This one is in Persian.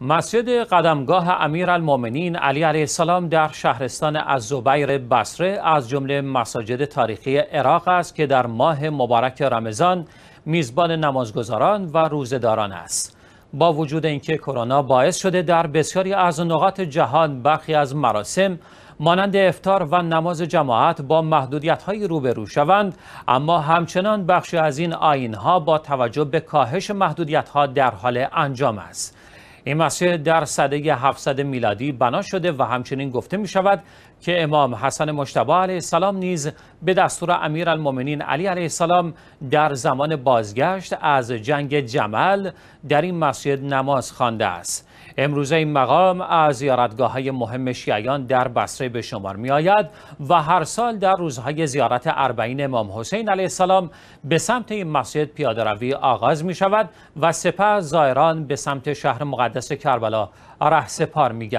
مسجد قدمگاه امیرالمؤمنین علی علیه السلام در شهرستان زبیر بصره از جمله مساجد تاریخی عراق است که در ماه مبارک رمضان میزبان نمازگزاران و روزداران است با وجود اینکه کرونا باعث شده در بسیاری از نقاط جهان برخی از مراسم مانند افتار و نماز جماعت با محدودیت های روبرو شوند اما همچنان بخشی از این آین ها با توجه به کاهش محدودیت ها در حال انجام است این مسجد در سده 700 میلادی بنا شده و همچنین گفته می شود که امام حسن مشتبه علیه السلام نیز به دستور امیر علی علیه السلام در زمان بازگشت از جنگ جمل در این مسجد نماز خوانده است امروزه این مقام از زیارتگاه های مهم شیعیان در بصره به شمار می آید و هر سال در روزهای زیارت اربعین امام حسین علیه السلام به سمت این مسجد پیاده روی آغاز می شود و سپس زائران به سمت شهر مقدس مقدس کربلا رهسپار سپار می